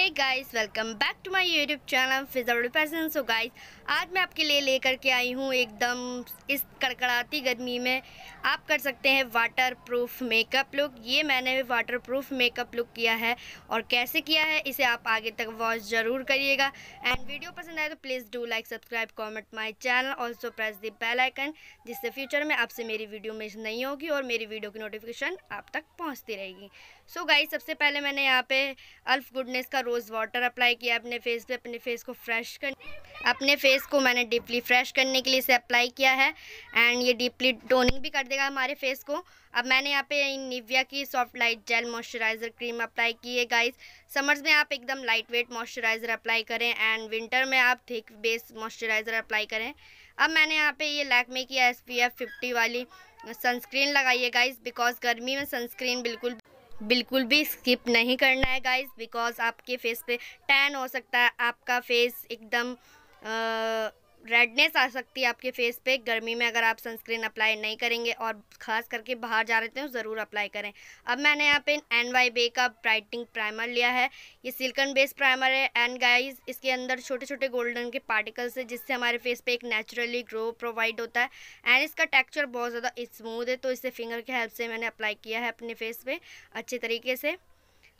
नमस्ते guys welcome back to my YouTube channel फिजर पैसन सो गाइस आज मैं आपके लिए लेकर के आई हूँ एकदम इस कड़कड़ाती गर्मी में आप कर सकते हैं वाटर प्रूफ मेकअप लुक ये मैंने वाटर प्रूफ मेकअप लुक किया है और कैसे किया है इसे आप आगे तक वॉच ज़रूर करिएगा एंड वीडियो पसंद आए तो please do like subscribe comment my channel also press the bell icon जिससे फ्यूचर में आपसे मेरी वीडियो मिस नहीं होगी और मेरी वीडियो की नोटिफिकेशन आप तक पहुँचती रहेगी सो गाइज सबसे पहले मैंने यहाँ पे अल्फ गुडनेस का रोज़ वाटर अप्लाई किया अपने फेस पे अपने फेस को फ्रेश कर अपने फेस को मैंने डीपली फ्रेश करने के लिए इसे अप्लाई किया है एंड ये डीपली टोनिंग भी कर देगा हमारे फेस को अब मैंने यहाँ पे निविया की soft light gel moisturiser cream apply की है गाइस समर्स में आप एकदम लाइट वेट मॉइस्चराइज़र अप्लाई करें एंड विंटर में आप थिक बेस मॉइस्चराइज़र अप्लाई करें अब मैंने यहाँ पे ये लैकमे की एस पी एफ फिफ्टी वाली सनस्क्रीन लगाई है गाइस बिकॉज गर्मी में सनस्क्रीन बिल्कुल बिल्कुल भी स्किप नहीं करना है गाइज बिकॉज आपके फेस पे टैन हो सकता है आपका फेस एकदम रेडनेस आ सकती है आपके फेस पे गर्मी में अगर आप सनस्क्रीन अप्लाई नहीं करेंगे और ख़ास करके बाहर जा रहे थे तो ज़रूर अप्लाई करें अब मैंने यहाँ पे एन वाई बे का ब्राइटनिंग प्राइमर लिया है ये सिल्कन बेस्ड प्राइमर है एंड गाइस इसके अंदर छोटे छोटे गोल्डन के पार्टिकल्स है जिससे हमारे फेस पे एक नेचुरली ग्रो प्रोवाइड होता है एंड इसका टेक्स्चर बहुत ज़्यादा स्मूद है तो इसे फिंगर की हेल्प से मैंने अप्लाई किया है अपने फेस पर अच्छे तरीके से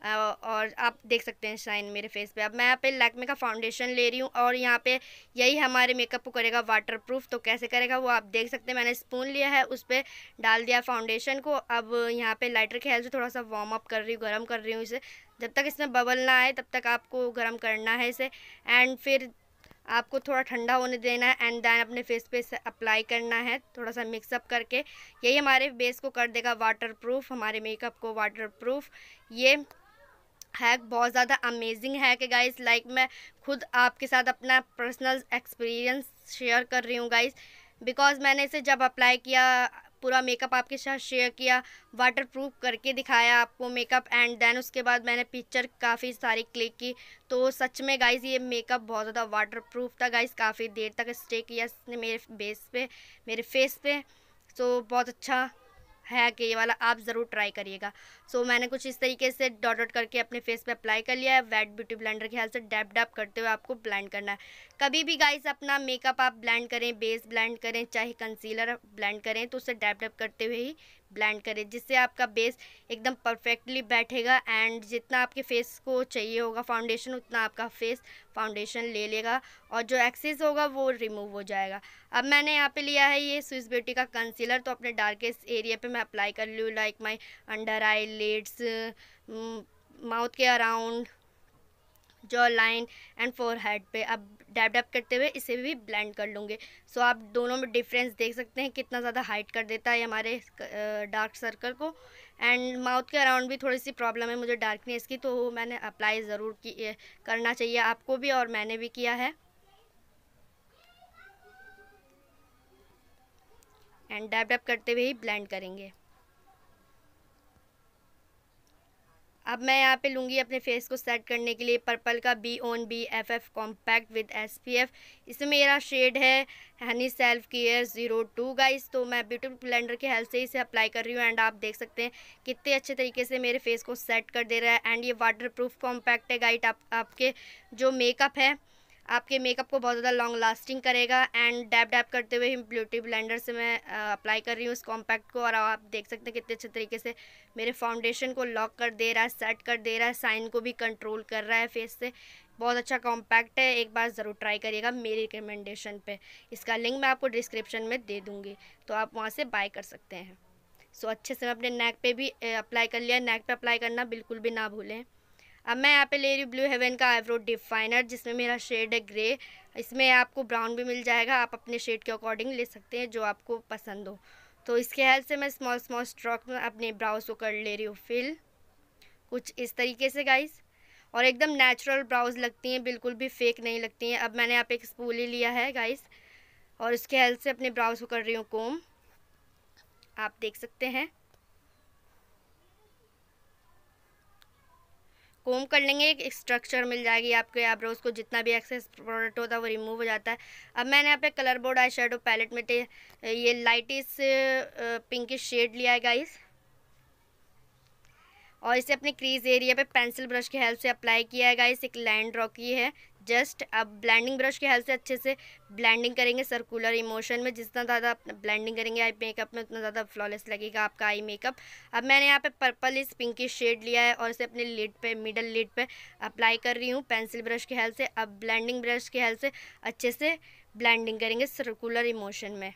और आप देख सकते हैं शाइन मेरे फेस पे अब मैं यहाँ पे लैकमे का फाउंडेशन ले रही हूँ और यहाँ पे यही हमारे मेकअप को करेगा वाटरप्रूफ तो कैसे करेगा वो आप देख सकते हैं मैंने स्पून लिया है उस पर डाल दिया फाउंडेशन को अब यहाँ पे लाइटर के हेल्प से थोड़ा सा वार्म अप कर रही हूँ गर्म कर रही हूँ इसे जब तक इसमें बबल ना आए तब तक आपको गर्म करना है इसे एंड फिर आपको थोड़ा ठंडा होने देना है एंड देन अपने फेस पे अप्लाई करना है थोड़ा सा मिक्सअप करके यही हमारे बेस को कर देगा वाटरप्रूफ हमारे मेकअप को वाटरप्रूफ ये हैक बहुत ज़्यादा अमेजिंग हैक है गाइस लाइक मैं खुद आपके साथ अपना पर्सनल एक्सपीरियंस शेयर कर रही हूँ गाइस बिकॉज मैंने इसे जब अप्लाई किया पूरा मेकअप आपके साथ शेयर किया वाटर प्रूफ करके दिखाया आपको मेकअप एंड देन उसके बाद मैंने पिक्चर काफ़ी सारी क्लिक की तो सच में गाइज ये मेकअप बहुत ज़्यादा वाटर प्रूफ था गाइज काफ़ी देर तक स्टे किया इसने मेरे बेस पे मेरे फेस पे सो so, बहुत अच्छा है कि ये वाला आप ज़रूर ट्राई करिएगा सो so, मैंने कुछ इस तरीके से डॉट डॉट करके अपने फेस पे अप्लाई कर लिया है वेट ब्यूटी ब्लेंडर के ख्याल से डैप डैप करते हुए आपको ब्लेंड करना है कभी भी गाइस अपना मेकअप आप ब्लेंड करें बेस ब्लेंड करें चाहे कंसीलर ब्लेंड करें तो उसे डैप डैप करते हुए ही ब्लेंड करें जिससे आपका बेस एकदम परफेक्टली बैठेगा एंड जितना आपके फेस को चाहिए होगा फाउंडेशन उतना आपका फेस फाउंडेशन ले लेगा और जो एक्सेस होगा वो रिमूव हो जाएगा अब मैंने यहाँ पे लिया है ये स्विस ब्यूटी का कंसीलर तो अपने डार्केस्ट एरिया पे मैं अप्लाई कर लूँ like my under eye let's mouth के अराउंड जो लाइन एंड फोर हेड पे अब डैब डैब करते हुए इसे भी ब्लेंड कर लूँगे सो आप दोनों में डिफरेंस देख सकते हैं कितना ज़्यादा हाइट कर देता है हमारे डार्क सर्कल को एंड माउथ के अराउंड भी थोड़ी सी प्रॉब्लम है मुझे डार्कनेस की तो मैंने अप्लाई ज़रूर की करना चाहिए आपको भी और मैंने भी किया है एंड डैब डैब करते हुए ही ब्लेंड करेंगे अब मैं यहाँ पे लूँगी अपने फेस को सेट करने के लिए पर्पल का B on B F F compact with S P F इसमें मेरा शेड है honey self care zero two guys तो मैं ब्यूटी ब्लेंडर की हेल्प से इसे अप्लाई कर रही हूँ एंड आप देख सकते हैं कितने अच्छे तरीके से मेरे फेस को सेट कर दे रहा है एंड ये वाटर प्रूफ कॉम्पैक्ट है गाइट आप, आपके जो मेकअप है आपके मेकअप को बहुत ज़्यादा लॉन्ग लास्टिंग करेगा एंड डैप डैप करते हुए हम ब्यूटी ब्लेंडर से मैं अप्लाई कर रही हूँ उस कॉम्पैक्ट को और आप देख सकते हैं कितने अच्छे तरीके से मेरे फाउंडेशन को लॉक कर दे रहा है सेट कर दे रहा है साइन को भी कंट्रोल कर रहा है फेस से बहुत अच्छा कॉम्पैक्ट है एक बार ज़रूर ट्राई करिएगा मेरी रिकमेंडेशन पर इसका लिंक मैं आपको डिस्क्रिप्शन में दे दूँगी तो आप वहाँ से बाय कर सकते हैं सो अच्छे से मैं अपने नेक पर भी अप्लाई कर लिया नेक पर अप्लाई करना बिल्कुल भी ना भूलें अब मैं यहाँ पे ले रही हूँ ब्लू हेवन का आईब्रो डिफाइनर जिसमें मेरा शेड है ग्रे इसमें आपको ब्राउन भी मिल जाएगा आप अपने शेड के अकॉर्डिंग ले सकते हैं जो आपको पसंद हो तो इसके हेल्प से मैं स्मॉल स्मॉल स्ट्रॉक में अपने ब्राउज को कर ले रही हूँ फिल कुछ इस तरीके से गाइस और एकदम नेचुरल ब्राउज लगती हैं बिल्कुल भी फेक नहीं लगती हैं अब मैंने यहाँ पे एक ही लिया है गाइस और उसके हेल्प से अपने ब्राउज को कर रही हूँ कोम आप देख सकते हैं कोम कर लेंगे एक स्ट्रक्चर मिल जाएगी आपके आईब्रोज को जितना भी एक्सेस प्रोडक्ट होता है वो रिमूव हो जाता है अब मैंने यहाँ पे colour board eye shadow palette में ये लाइटिस पिंकिश शेड लिया है गाइस और इसे अपने क्रीज एरिया पे पेंसिल ब्रश की हेल्प से अप्लाई किया है गाइस एक लाइन ड्रॉ की है जस्ट अब ब्लैंडिंग ब्रश की हेल्प से अच्छे से ब्लैंडिंग करेंगे सर्कुलर इमोशन में जितना ज़्यादा ब्लैंडिंग करेंगे आई मेकअप में उतना ज़्यादा फ्लॉलेस लगेगा आपका आई मेकअप अब मैंने यहाँ पे पर्पल इस पिंकी शेड लिया है और इसे अपने लिड पे मिडल लिड पे अप्लाई कर रही हूँ पेंसिल ब्रश की हेल्प से अब ब्लैंडिंग ब्रश की हेल्प से अच्छे से ब्लैंडिंग करेंगे सर्कुलर इमोशन में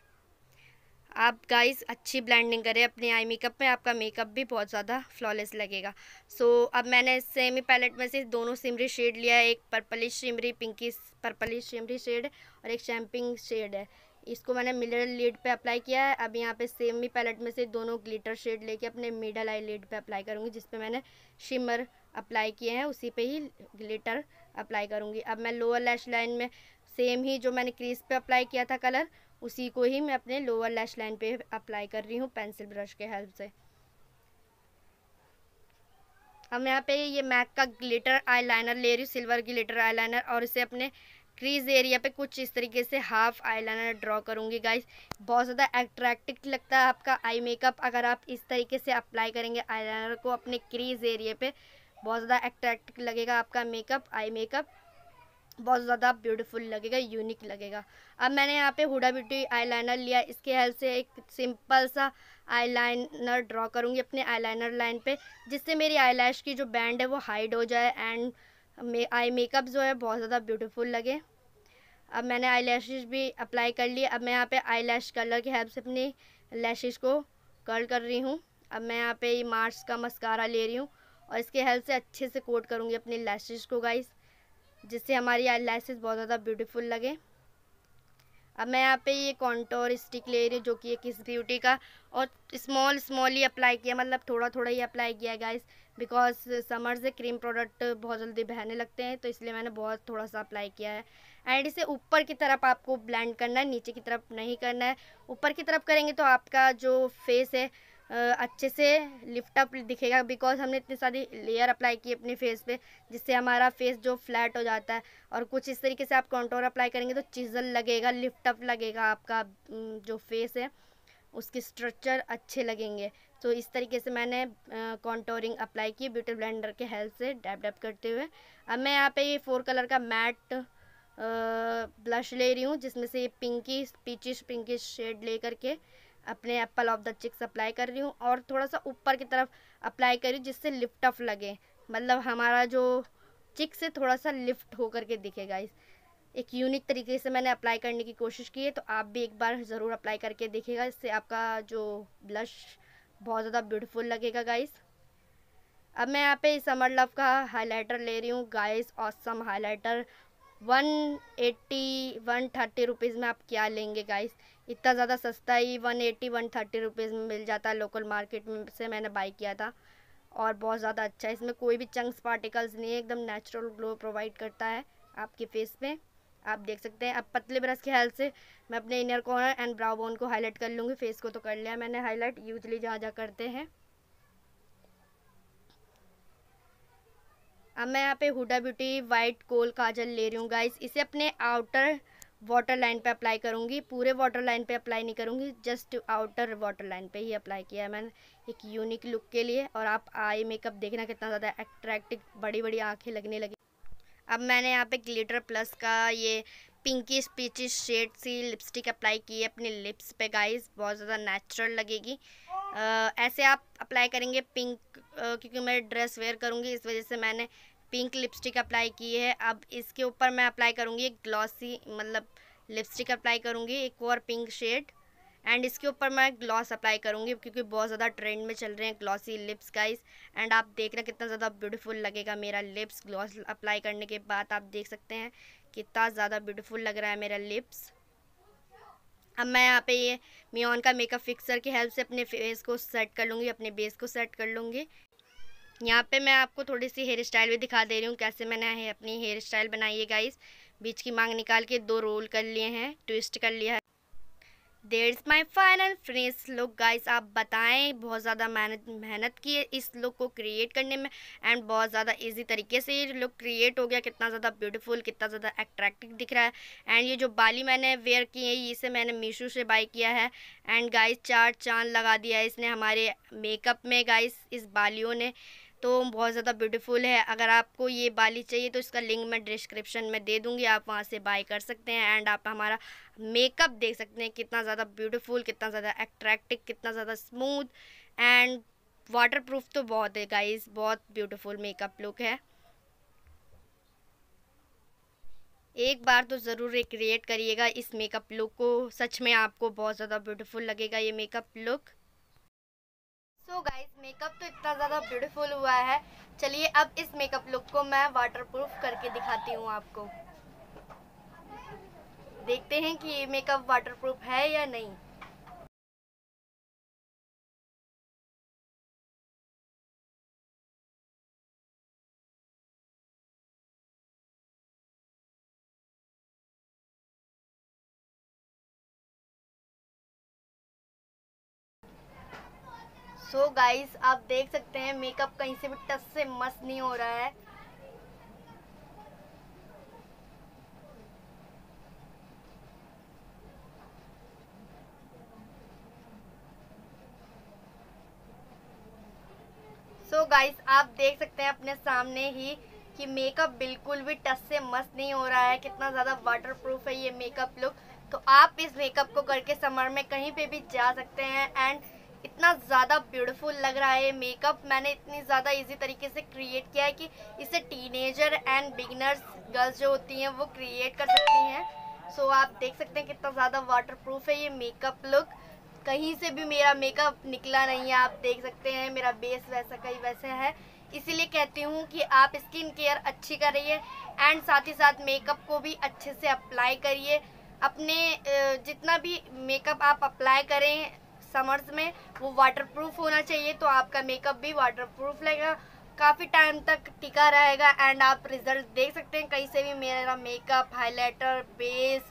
आप गाइस अच्छी ब्लेंडिंग करें अपने आई मेकअप में आपका मेकअप भी बहुत ज़्यादा फ्लॉलेस लगेगा सो so, अब मैंने सेमी पैलेट में से दोनों सिमरी शेड लिया है एक purplish shimmery pinky purplish shimmery shade और एक शैम्पिंग शेड है इसको मैंने मिडल लीड पे अप्लाई किया है अब यहाँ पे सेमी पैलेट में से दोनों ग्लिटर शेड लेके अपने मिडल आई लीड पे अप्लाई करूँगी जिसपे मैंने शिमर अप्लाई किए हैं उसी पे ही ग्लिटर अप्लाई करूँगी अब मैं लोअर लैश लाइन में सेम ही जो मैंने क्रीज पे अप्लाई किया था कलर उसी को ही मैं अपने लोअर लैश लाइन पे अप्लाई कर रही हूँ पेंसिल ब्रश के हेल्प से हम यहाँ पे ये मैक का ग्लिटर आईलाइनर ले रही हूँ सिल्वर ग्लिटर आईलाइनर और इसे अपने क्रीज एरिया पे कुछ इस तरीके से हाफ आईलाइनर ड्रॉ करूँगी गाइस बहुत ज़्यादा एट्रैक्टिव लगता है आपका आई मेकअप अगर आप इस तरीके से अप्लाई करेंगे आईलाइनर को अपने क्रीज एरिया पे बहुत ज़्यादा एट्रैक्टिव लगेगा आपका मेकअप आई मेकअप बहुत ज़्यादा ब्यूटीफुल लगेगा यूनिक लगेगा अब मैंने यहाँ पे हुडा ब्यूटी आईलाइनर लिया इसके हेल्प से एक सिंपल सा आईलाइनर ड्रॉ करूँगी अपने आईलाइनर लाइन पे जिससे मेरी आईलैश की जो बैंड है वो हाइड हो जाए एंड मे आई मेकअप जो है बहुत ज़्यादा ब्यूटीफुल लगे अब मैंने आई भी अप्लाई कर लिए अब मैं यहाँ पर आई लैश कलर की हेल्प से अपनी लैशेज को कर्ल कर रही हूँ अब मैं यहाँ पर मार्स का मस्कारा ले रही हूँ और इसके हेल्प से अच्छे से कोट करूँगी अपनी लैशेज को गाइस जिससे हमारी आई बहुत ज़्यादा ब्यूटीफुल लगे अब मैं यहाँ पे ये कॉन्टोर स्टिक ले रही हूँ जो कि एक इस ब्यूटी का और स्मॉल स्मॉल ही अप्लाई किया मतलब थोड़ा थोड़ा ही अप्लाई किया गाइस बिकॉज समर से क्रीम प्रोडक्ट बहुत जल्दी बहने लगते हैं तो इसलिए मैंने बहुत थोड़ा सा अप्लाई किया है एंड इसे ऊपर की तरफ आपको ब्लेंड करना है नीचे की तरफ नहीं करना है ऊपर की तरफ करेंगे तो आपका जो फेस है अच्छे से लिफ्ट अप दिखेगा बिकॉज हमने इतनी सारी लेयर अप्लाई की अपने फेस पे जिससे हमारा फेस जो फ्लैट हो जाता है और कुछ इस तरीके से आप कॉन्टोर अप्लाई करेंगे तो चिजल लगेगा लिफ्ट अप लगेगा आपका जो फेस है उसके स्ट्रक्चर अच्छे लगेंगे तो इस तरीके से मैंने कॉन्टोरिंग अप्लाई की ब्यूटी ब्लेंडर के हेल्प से डैप डैप करते हुए अब मैं यहाँ पे ये फोर कलर का मैट ब्लश ले रही हूँ जिसमें से ये पिंकी पीचिश पिंकिश शेड ले करके अपने apple of the cheeks apply कर रही हूँ और थोड़ा सा ऊपर की तरफ अप्लाई कर रही हूँ जिससे लिफ्ट ऑफ लगे मतलब हमारा जो चिक से थोड़ा सा लिफ्ट होकर के दिखेगा इस एक यूनिक तरीके से मैंने अप्लाई करने की कोशिश की है तो आप भी एक बार ज़रूर अप्लाई करके देखिएगा इससे आपका जो ब्लश बहुत ज़्यादा ब्यूटीफुल लगेगा गाइस अब मैं यहाँ पे समर लव का हाइलाइटर ले रही हूँ guys awesome highlighter one eighty one thirty rupees में आप क्या लेंगे गाइस इतना ज़्यादा सस्ता ही one eighty one thirty rupees में मिल जाता है लोकल मार्केट में से मैंने बाई किया था और बहुत ज़्यादा अच्छा है इसमें कोई भी चंक्स पार्टिकल्स नहीं है एकदम नेचुरल ग्लो प्रोवाइड करता है आपके फेस पे आप देख सकते हैं अब पतले ब्रश के हेल्प से मैं अपने inner corner and brow bone को हाईलाइट कर लूँगी फेस को तो कर लिया मैंने हाईलाइट यूजली जहाँ जहाँ करते हैं अब मैं यहाँ पे Huda beauty white kohl kajal ले रही हूँ गाइस इसे अपने आउटर वाटर लाइन पे अप्लाई करूँगी पूरे वाटर लाइन पे अप्लाई नहीं करूँगी जस्ट आउटर वाटर लाइन पे ही अप्लाई किया है मैंने एक यूनिक लुक के लिए और आप आई मेकअप देखना कितना ज़्यादा एट्रैक्टिव बड़ी बड़ी आँखें लगने लगी अब मैंने यहाँ पे ग्लिटर प्लस का ये पिंकी स्पीची शेड सी लिपस्टिक अप्लाई की है अपने लिप्स पे गाइस बहुत ज़्यादा नेचुरल लगेगी आ, ऐसे आप अप्लाई करेंगे पिंक आ, क्योंकि मैं ड्रेस वेयर करूँगी इस वजह से मैंने पिंक लिपस्टिक अप्लाई की है अब इसके ऊपर मैं अप्लाई करूँगी ग्लॉसी मतलब लिपस्टिक अप्लाई करूँगी एक और पिंक शेड एंड इसके ऊपर मैं ग्लॉस अप्लाई करूँगी क्योंकि बहुत ज़्यादा ट्रेंड में चल रहे हैं ग्लॉसी लिप्स गाइस एंड आप देखना कितना ज़्यादा ब्यूटीफुल लगेगा मेरा लिप्स ग्लॉस अप्लाई करने के बाद आप देख सकते हैं कितना ज़्यादा ब्यूटीफुल लग रहा है मेरा लिप्स अब मैं यहाँ पे ये मियोन का मेकअप फिक्सर की हेल्प से अपने फेस को सेट कर लूँगी अपने बेस को सेट कर लूँगी यहाँ पे मैं आपको थोड़ी सी हेयर स्टाइल भी दिखा दे रही हूँ कैसे मैंने अपनी हेयर स्टाइल बनाई है गाइस बीच की मांग निकाल के दो रोल कर लिए हैं ट्विस्ट कर लिया है there is my final friends look guys आप बताएं बहुत ज़्यादा मेहनत मेहनत की है इस लुक को क्रिएट करने में एंड बहुत ज़्यादा इजी तरीके से ये लुक क्रिएट हो गया कितना ज़्यादा ब्यूटीफुल कितना ज़्यादा अट्रैक्टिव दिख रहा है एंड ये जो बाली मैंने वेयर की है इसे मैंने मीशो से बाई किया है एंड गाइस चार चांद लगा दिया है इसने हमारे मेकअप में गाइस इस बालियों ने तो बहुत ज़्यादा ब्यूटीफुल है अगर आपको ये बाली चाहिए तो इसका लिंक मैं डिस्क्रिप्शन में दे दूँगी आप वहाँ से बाय कर सकते हैं एंड आप हमारा मेकअप देख सकते हैं कितना ज़्यादा ब्यूटीफुल कितना ज़्यादा एट्रैक्टिव कितना ज़्यादा स्मूथ एंड वाटर प्रूफ तो बहुत है गाइज बहुत ब्यूटीफुल मेकअप लुक है एक बार तो ज़रूर रिक्रिएट करिएगा इस मेकअप लुक को सच में आपको बहुत ज़्यादा ब्यूटीफुल लगेगा ये makeup look so guys makeup तो इतना ज़्यादा ब्यूटीफुल हुआ है चलिए अब इस मेकअप लुक को मैं वाटरप्रूफ करके दिखाती हूँ आपको देखते हैं कि ये मेकअप वाटरप्रूफ है या नहीं सो so गाइस आप देख सकते हैं मेकअप कहीं से भी टच से मस्त नहीं हो रहा है सो so गाइस आप देख सकते हैं अपने सामने ही कि मेकअप बिल्कुल भी टच से मस्त नहीं हो रहा है कितना ज़्यादा वाटरप्रूफ है ये मेकअप लुक तो आप इस मेकअप को करके समर में कहीं पे भी जा सकते हैं एंड इतना ज़्यादा ब्यूटीफुल लग रहा है मेकअप मैंने इतनी ज़्यादा इजी तरीके से क्रिएट किया है कि इसे टीनेजर एंड बिगनर्स गर्ल्स जो होती हैं वो क्रिएट कर सकती हैं सो so, आप देख सकते हैं कितना ज़्यादा वाटरप्रूफ है ये मेकअप लुक कहीं से भी मेरा मेकअप निकला नहीं है आप देख सकते हैं मेरा बेस वैसा कहीं वैसे है इसीलिए कहती हूँ कि आप स्किन केयर अच्छी करिए एंड साथ ही साथ मेकअप को भी अच्छे से अप्लाई करिए अपने जितना भी मेकअप आप अप्लाई करें समर्स में वो वाटरप्रूफ होना चाहिए तो आपका मेकअप भी वाटरप्रूफ लगेगा काफ़ी टाइम तक टिका रहेगा एंड आप रिजल्ट देख सकते हैं कहीं से भी मेरा makeup highlighter base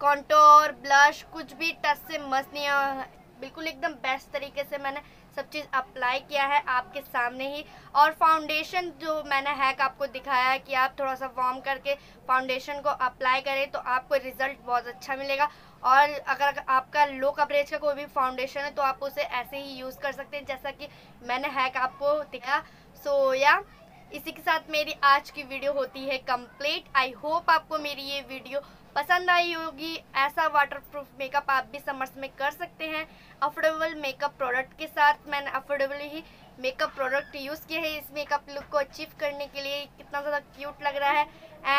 contour blush कुछ भी टच से मस्त नहीं है बिल्कुल एकदम बेस्ट तरीके से मैंने सब चीज़ अप्लाई किया है आपके सामने ही और फाउंडेशन जो मैंने हैक आपको दिखाया है कि आप थोड़ा सा वार्म करके फाउंडेशन को अप्लाई करें तो आपको रिज़ल्ट बहुत अच्छा मिलेगा और अगर आपका लो कवरेज का कोई भी फाउंडेशन है तो आप उसे ऐसे ही यूज़ कर सकते हैं जैसा कि मैंने हैक आपको दिखाया सो so, या yeah, इसी के साथ मेरी आज की वीडियो होती है कंप्लीट आई होप आपको मेरी ये वीडियो पसंद आई होगी ऐसा वाटरप्रूफ मेकअप आप भी समर्स में कर सकते हैं अफोर्डेबल मेकअप प्रोडक्ट के साथ मैंने अफोर्डेबल ही मेकअप प्रोडक्ट यूज़ किया है इस मेकअप लुक को अचीव करने के लिए कितना ज़्यादा क्यूट लग रहा है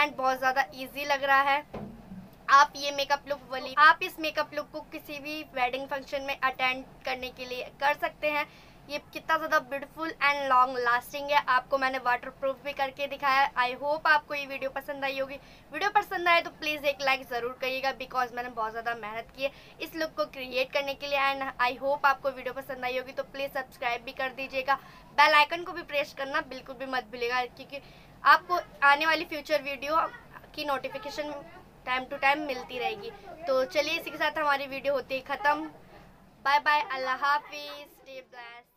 एंड बहुत ज़्यादा ईजी लग रहा है आप ये मेकअप लुक वाली आप इस मेकअप लुक को किसी भी वेडिंग फंक्शन में अटेंड करने के लिए कर सकते हैं ये कितना ज़्यादा ब्यूटीफुल एंड लॉन्ग लास्टिंग है आपको मैंने वाटर प्रूफ भी करके दिखाया आई होप आपको ये वीडियो पसंद आई होगी वीडियो पसंद आए तो प्लीज़ एक लाइक ज़रूर करिएगा बिकॉज मैंने बहुत ज़्यादा मेहनत की है इस लुक को क्रिएट करने के लिए एंड आई होप आपको वीडियो पसंद आई होगी तो प्लीज़ सब्सक्राइब भी कर दीजिएगा बेल आइकन को भी प्रेस करना बिल्कुल भी मत भूलिएगा क्योंकि आपको आने वाली फ्यूचर वीडियो की नोटिफिकेशन टाइम टू टाइम मिलती रहेगी तो चलिए इसी के साथ हमारी वीडियो होती है ख़त्म बाय बाय अल्लाह हाफिज़ स्टे ब्लेस्ड